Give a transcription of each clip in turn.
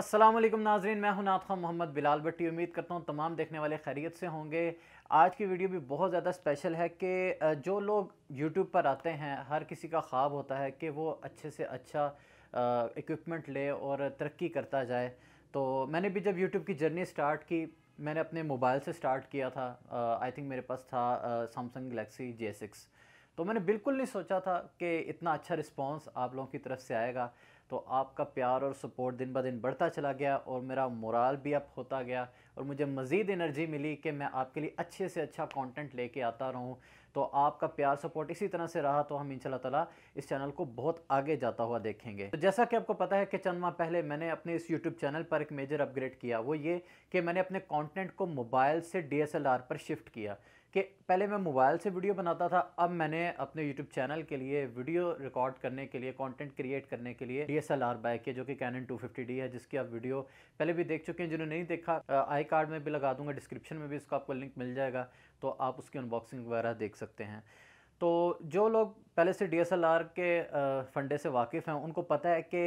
असलम नाजरीन मैं हूं नाथ खान मोहम्मद बिलाल भट्टी उम्मीद करता हूं तमाम देखने वाले खैरियत से होंगे आज की वीडियो भी बहुत ज़्यादा स्पेशल है कि जो लोग यूट्यूब पर आते हैं हर किसी का ख्वाब होता है कि वो अच्छे से अच्छा इक्विपमेंट ले और तरक्की करता जाए तो मैंने भी जब यूट्यूब की जर्नी स्टार्ट की मैंने अपने मोबाइल से स्टार्ट किया था आई थिंक मेरे पास था सैमसंग गलेक्सी जे सिक्स तो मैंने बिल्कुल नहीं सोचा था कि इतना अच्छा रिस्पॉन्स आप लोगों की तरफ से आएगा तो आपका प्यार और सपोर्ट दिन ब दिन बढ़ता चला गया और मेरा मोराल भी अप होता गया और मुझे मज़ीद एनर्जी मिली कि मैं आपके लिए अच्छे से अच्छा कंटेंट लेके आता रहूँ तो आपका प्यार सपोर्ट इसी तरह से रहा तो हम इंशाल्लाह तला इस चैनल को बहुत आगे जाता हुआ देखेंगे तो जैसा कि आपको पता है कि चंद माह पहले मैंने अपने इस यूट्यूब चैनल पर एक मेजर अपग्रेड किया वो ये कि मैंने अपने कॉन्टेंट को मोबाइल से डी पर शिफ्ट किया कि पहले मैं मोबाइल से वीडियो बनाता था अब मैंने अपने यूट्यूब चैनल के लिए वीडियो रिकॉर्ड करने के लिए कंटेंट क्रिएट करने के लिए D S L R bike है जो कि कैनन 250D है जिसकी आप वीडियो पहले भी देख चुके हैं जिन्होंने नहीं देखा आई कार्ड में भी लगा दूंगा डिस्क्रिप्शन में भी इसका आपको लिंक मिल जाएगा तो आप उसकी अनबॉक्सिंग वगैरह देख सकते हैं तो जो लोग पहले से डी के फंडे से वाकिफ़ हैं उनको पता है कि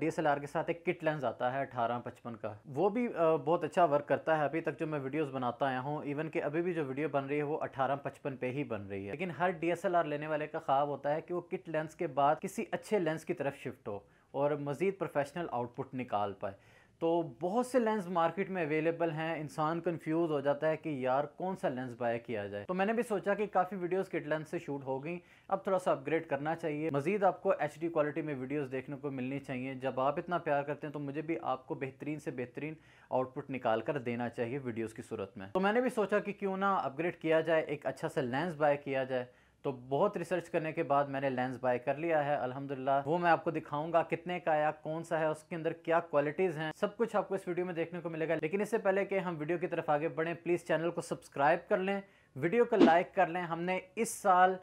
डी के साथ एक किट लेंस आता है अठारह पचपन का वो भी बहुत अच्छा वर्क करता है अभी तक जो मैं वीडियोस बनाता आया हूँ इवन कि अभी भी जो वीडियो बन रही है वो अठारह पचपन पे ही बन रही है लेकिन हर डी लेने वाले का ख्वाब होता है कि वो किट लेंस के बाद किसी अच्छे लेंस की तरफ शिफ्ट हो और मज़ीद प्रोफेशनल आउटपुट निकाल पाए तो बहुत से लेंस मार्केट में अवेलेबल हैं इंसान कंफ्यूज हो जाता है कि यार कौन सा लेंस बाय किया जाए तो मैंने भी सोचा कि काफ़ी वीडियोस किट लेंस से शूट हो गई अब थोड़ा सा अपग्रेड करना चाहिए मजीद आपको एच क्वालिटी में वीडियोस देखने को मिलनी चाहिए जब आप इतना प्यार करते हैं तो मुझे भी आपको बेहतरीन से बेहतरीन आउटपुट निकाल कर देना चाहिए वीडियोज़ की सूरत में तो मैंने भी सोचा कि क्यों ना अपग्रेड किया जाए एक अच्छा सा लेंस बाय किया जाए तो बहुत रिसर्च करने के बाद मैंने लेंस बाय कर लिया है अल्हम्दुलिल्लाह वो मैं आपको दिखाऊंगा कितने का आया कौन सा है उसके अंदर क्या क्वालिटीज़ हैं सब कुछ आपको इस वीडियो में देखने को मिलेगा लेकिन इससे पहले कि हम वीडियो की तरफ आगे बढ़ें प्लीज़ चैनल को सब्सक्राइब कर लें वीडियो को लाइक कर लें हमने इस साल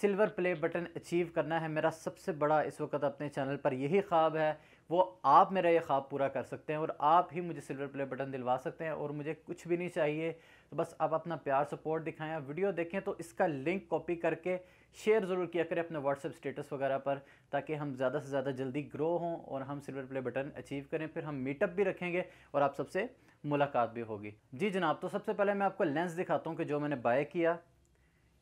सिल्वर प्ले बटन अचीव करना है मेरा सबसे बड़ा इस वक्त अपने चैनल पर यही ख्वाब है वो आप मेरा ये ख्वाब पूरा कर सकते हैं और आप ही मुझे सिल्वर प्ले बटन दिलवा सकते हैं और मुझे कुछ भी नहीं चाहिए तो बस आप अपना प्यार सपोर्ट दिखाएं वीडियो देखें तो इसका लिंक कॉपी करके शेयर ज़रूर किया करें अपने व्हाट्सएप स्टेटस वगैरह पर ताकि हम ज़्यादा से ज़्यादा जल्दी ग्रो हों और हम सिल्वर प्ले बटन अचीव करें फिर हम मीटअप भी रखेंगे और आप सबसे मुलाकात भी होगी जी जनाब तो सबसे पहले मैं आपको लेंस दिखाता हूँ कि जो मैंने बाय किया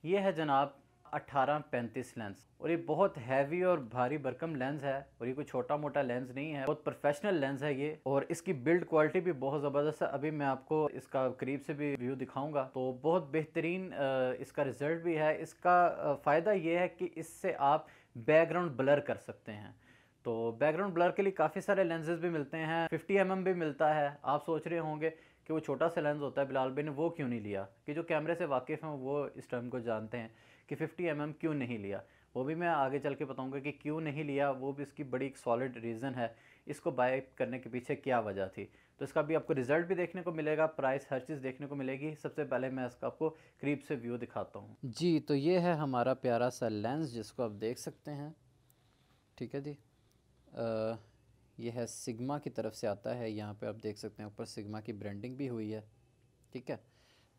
ये है जनाब अट्ठारह पैंतीस लेंस और ये बहुत हैवी और भारी भरकम लेंस है और ये कोई छोटा मोटा लेंस नहीं है बहुत प्रोफेशनल लेंस है ये और इसकी बिल्ड क्वालिटी भी बहुत ज़बरदस्त है अभी मैं आपको इसका करीब से भी व्यू दिखाऊंगा तो बहुत बेहतरीन इसका रिजल्ट भी है इसका फ़ायदा ये है कि इससे आप बैकग्राउंड ब्लर कर सकते हैं तो बैकग्राउंड ब्लर के लिए काफ़ी सारे लेंसेज भी मिलते हैं फिफ्टी एम भी मिलता है आप सोच रहे होंगे कि वो छोटा सा लेंस होता है बिलाल भाई ने वो क्यों नहीं लिया कि जो कैमरे से वाकिफ़ हैं वो इस टर्म को जानते हैं कि 50 एम mm क्यों नहीं लिया वो भी मैं आगे चल के बताऊँगा कि क्यों नहीं लिया वो भी इसकी बड़ी एक सॉलिड रीज़न है इसको बाय करने के पीछे क्या वजह थी तो इसका भी आपको रिजल्ट भी देखने को मिलेगा प्राइस हर चीज़ देखने को मिलेगी सबसे पहले मैं इसका आपको करीब से व्यू दिखाता हूँ जी तो ये है हमारा प्यारा सा लेंस जिसको आप देख सकते हैं ठीक है जी यह है सिग्मा की तरफ से आता है यहाँ पे आप देख सकते हैं ऊपर सिग्मा की ब्रांडिंग भी हुई है ठीक है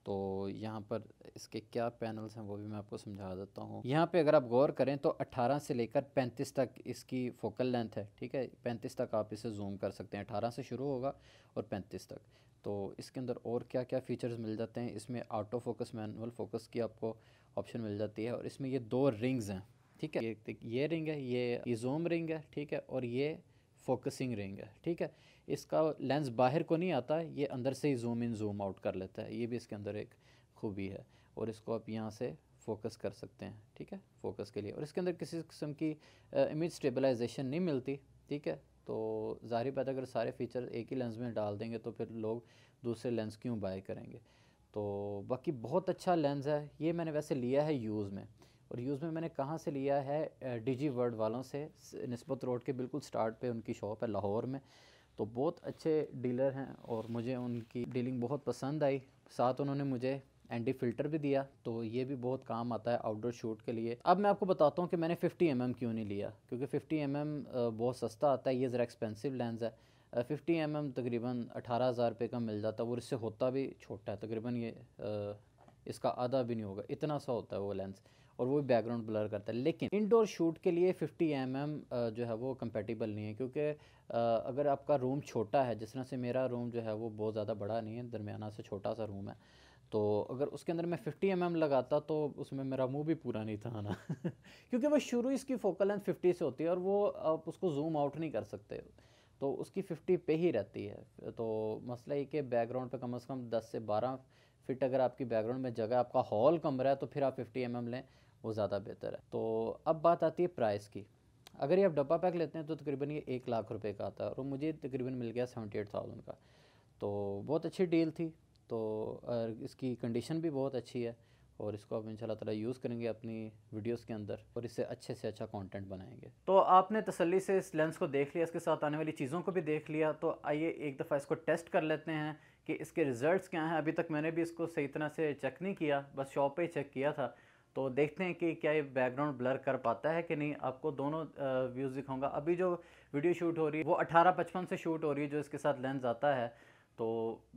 तो यहाँ पर इसके क्या पैनल्स हैं वो भी मैं आपको समझा देता हूँ यहाँ पे अगर आप गौर करें तो 18 से लेकर 35 तक इसकी फोकल लेंथ है ठीक है 35 तक आप इसे जूम कर सकते हैं 18 से शुरू होगा और 35 तक तो इसके अंदर और क्या क्या फ़ीचर्स मिल जाते हैं इसमें आटो फोकस मैनुअल फोकस की आपको ऑप्शन मिल जाती है और इसमें ये दो रिंग्स हैं ठीक है ये, ये रिंग है ये ये जूम रिंग है ठीक है और ये फोकसिंग रिंग है ठीक है इसका लेंस बाहर को नहीं आता ये अंदर से ही जूम इन जूम आउट कर लेता है ये भी इसके अंदर एक खूबी है और इसको आप यहाँ से फोकस कर सकते हैं ठीक है फोकस के लिए और इसके अंदर किसी किस्म की इमेज स्टेबलाइजेशन नहीं मिलती ठीक है तो ज़ाहिर बात अगर सारे फीचर एक ही लेंस में डाल देंगे तो फिर लोग दूसरे लेंस क्यों बाय करेंगे तो बाकी बहुत अच्छा लेंस है ये मैंने वैसे लिया है यूज़ में और यूज़ में मैंने कहाँ से लिया है डिजी वर्ड वालों से नस्बत रोड के बिल्कुल स्टार्ट पे उनकी शॉप है लाहौर में तो बहुत अच्छे डीलर हैं और मुझे उनकी डीलिंग बहुत पसंद आई साथ उन्होंने मुझे एंटी फिल्टर भी दिया तो ये भी बहुत काम आता है आउटडोर शूट के लिए अब मैं आपको बताता हूँ कि मैंने 50 एम mm क्यों नहीं लिया क्योंकि 50 एम mm बहुत सस्ता आता है ये ज़रा एक्सपेंसिव लेंस है फिफ्टी एम एम तकरीबन अठारह हज़ार रुपये का मिल जाता है और इससे होता भी छोटा है तकरीबन ये इसका आधा भी नहीं होगा इतना सा होता है वो लेंस और वो भी बैकग्राउंड ब्लर करता है लेकिन इनडोर शूट के लिए 50 एम mm जो है वो कंपेटिबल नहीं है क्योंकि अगर आपका रूम छोटा है जिस तरह से मेरा रूम जो है वो बहुत ज़्यादा बड़ा नहीं है दरमियाना से छोटा सा रूम है तो अगर उसके अंदर मैं 50 एम mm लगाता तो उसमें मेरा मुंह भी पूरा नहीं था आना क्योंकि वो शुरू इसकी फोकल लेंथ 50 से होती है और वो आप उसको जूम आउट नहीं कर सकते तो उसकी 50 पे ही रहती है तो मसला ये कि बैकग्राउंड पे कम से कम 10 से 12 फिट अगर आपकी बैकग्राउंड में जगह आपका हॉल कमरा है तो फिर आप 50 एम mm लें वो ज़्यादा बेहतर है तो अब बात आती है प्राइस की अगर ये आप डब्बा पैक लेते हैं तो तकरीबन ये एक लाख रुपए का आता है और मुझे तकरीबन मिल गया सेवेंटी एट थाउजेंड का तो बहुत अच्छी डील थी तो इसकी कंडीशन भी बहुत अच्छी है और इसको आप इंशाल्लाह ताला यूज़ करेंगे अपनी वीडियोस के अंदर और इससे अच्छे से अच्छा कंटेंट बनाएंगे तो आपने तसल्ली से इस लेंस को देख लिया इसके साथ आने वाली चीज़ों को भी देख लिया तो आइए एक दफ़ा इसको टेस्ट कर लेते हैं कि इसके रिज़ल्ट क्या हैं अभी तक मैंने भी इसको सही तरह से चेक नहीं किया बस शॉप पर ही चेक किया था तो देखते हैं कि क्या ये बैकग्राउंड ब्लर कर पाता है कि नहीं आपको दोनों व्यूज़ दिखाऊंगा अभी जो वीडियो शूट हो रही है वो अठारह पचपन से शूट हो रही है जो इसके साथ लेंस आता है तो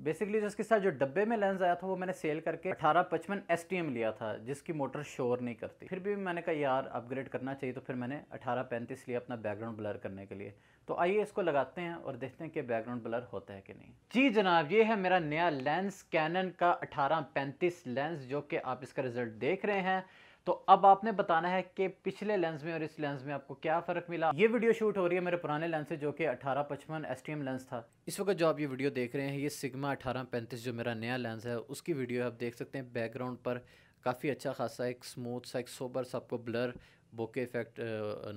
बेसिकली जिसके साथ जो डब्बे में लेंस आया था वो मैंने सेल करके अठारह पचपन एस लिया था जिसकी मोटर शोर नहीं करती फिर भी मैंने कहा यार अपग्रेड करना चाहिए तो फिर मैंने अठारह पैंतीस लिया अपना बैकग्राउंड ब्लर करने के लिए तो आइए इसको लगाते हैं और देखते हैं कि बैकग्राउंड ब्लर होता है कि नहीं जी जनाब ये है मेरा नया लेंस कैनन का अठारह पैंतीस लेंस जो कि आप इसका रिजल्ट देख रहे हैं तो अब आपने बताना है कि पिछले लेंस में और इस लेंस में आपको क्या फ़र्क मिला ये वीडियो शूट हो रही है मेरे पुराने लेंस से जो कि अठारह पचपन एस लेंस था इस वक्त जो आप ये वीडियो देख रहे हैं ये सिगमा अठारह पैंतीस जो मेरा नया लेंस है उसकी वीडियो आप देख सकते हैं बैकग्राउंड पर काफ़ी अच्छा खासा एक स्मूथ सा एक सोबर सा आपको ब्लर बोके इफ़ेक्ट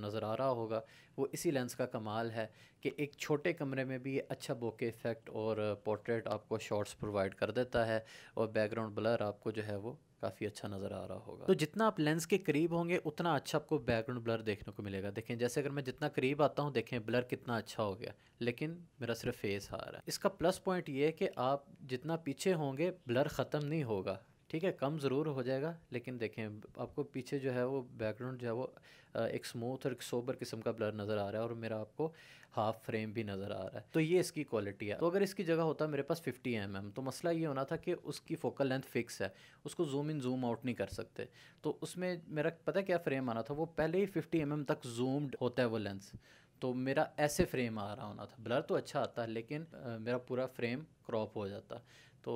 नज़र आ रहा होगा वो इसी लेंस का कमाल है कि एक छोटे कमरे में भी ये अच्छा बोके इफ़ेक्ट और पोर्ट्रेट आपको शॉट्स प्रोवाइड कर देता है और बैकग्राउंड ब्लर आपको जो है वो काफ़ी अच्छा नज़र आ रहा होगा तो जितना आप लेंस के करीब होंगे उतना अच्छा आपको बैकग्राउंड ब्लर देखने को मिलेगा देखें जैसे अगर मैं जितना करीब आता हूँ देखें ब्लर कितना अच्छा हो गया लेकिन मेरा सिर्फ फेस आ रहा है इसका प्लस पॉइंट ये है कि आप जितना पीछे होंगे ब्लर ख़त्म नहीं होगा ठीक है कम ज़रूर हो जाएगा लेकिन देखें आपको पीछे जो है वो बैकग्राउंड जो है वो एक स्मूथ और एक सोबर किस्म का ब्लर नज़र आ रहा है और मेरा आपको हाफ फ्रेम भी नज़र आ रहा है तो ये इसकी क्वालिटी है तो अगर इसकी जगह होता मेरे पास 50 एम mm, तो मसला ये होना था कि उसकी फोकल लेंथ फिक्स है उसको जूम इन जूम आउट नहीं कर सकते तो उसमें मेरा पता क्या फ्रेम आना था वो पहले ही फिफ्टी एम mm तक जूम्ड होता है वो लेंस तो मेरा ऐसे फ्रेम आ रहा होना था ब्लर तो अच्छा आता है लेकिन आ, मेरा पूरा फ्रेम क्रॉप हो जाता तो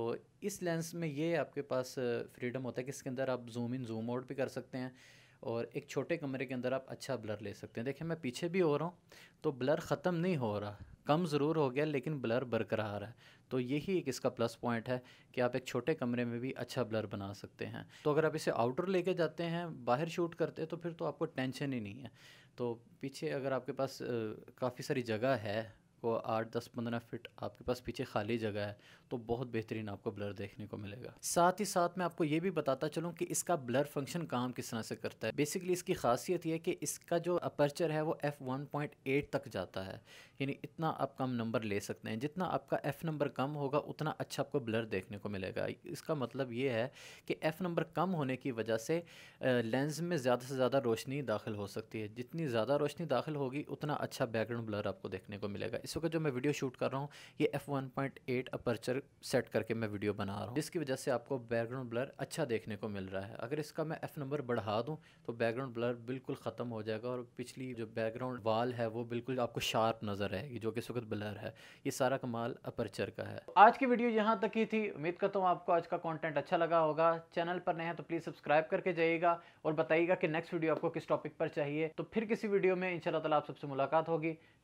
इस लेंस में ये आपके पास फ्रीडम होता है कि इसके अंदर आप जूम इन जूम आउट भी कर सकते हैं और एक छोटे कमरे के अंदर आप अच्छा ब्लर ले सकते हैं देखिए मैं पीछे भी हो रहा हूँ तो ब्लर ख़त्म नहीं हो रहा कम ज़रूर हो गया लेकिन ब्लर बरकरार है तो यही एक इसका प्लस पॉइंट है कि आप एक छोटे कमरे में भी अच्छा ब्लर बना सकते हैं तो अगर आप इसे आउटर लेके जाते हैं बाहर शूट करते हैं तो फिर तो आपको टेंशन ही नहीं है तो पीछे अगर आपके पास काफ़ी सारी जगह है आठ दस पंद्रह फिट आपके पास पीछे खाली जगह है तो बहुत बेहतरीन आपको ब्लर देखने को मिलेगा साथ ही साथ मैं आपको ये भी बताता चलूँ कि इसका ब्लर फंक्शन काम किस तरह से करता है बेसिकली इसकी खासियत यह कि इसका जो अपर्चर है वो एफ़ वन पॉइंट एट तक जाता है यानी इतना आप कम नंबर ले सकते हैं जितना आपका एफ़ नंबर कम होगा उतना अच्छा आपको ब्लर देखने को मिलेगा इसका मतलब ये है कि एफ़ नंबर कम होने की वजह से लेंस में ज़्यादा से ज़्यादा रोशनी दाखिल हो सकती है जितनी ज़्यादा रोशनी दाखिल होगी उतना अच्छा बैकग्राउंड ब्लर आपको देखने को मिलेगा इस वक्त जो मैं वीडियो शूट कर रहा हूँ ये F one point eight aperture set करके मैं वीडियो बना रहा हूँ जिसकी वजह से आपको बैकग्राउंड ब्लर अच्छा देखने को मिल रहा है अगर इसका मैं एफ़ नंबर बढ़ा दूँ तो बैकग्राउंड ब्लर बिल्कुल ख़त्म हो जाएगा और पिछली जो बैकग्राउंड वाल है वो बिल्कुल आपको शार्प नज़र आएगी जो कि इस वक्त ब्लर है ये सारा कमाल अपर्चर का है आज की वीडियो यहाँ तक ही थी उम्मीद करता हूँ आपको आज का कॉन्टेंट अच्छा लगा होगा चैनल पर नए हैं तो प्लीज़ सब्सक्राइब करके जाइएगा और बताइएगा कि नेक्स्ट वीडियो आपको किस टॉपिक पर चाहिए तो फिर किसी वीडियो में इन ताला आप सबसे मुलाकात होगी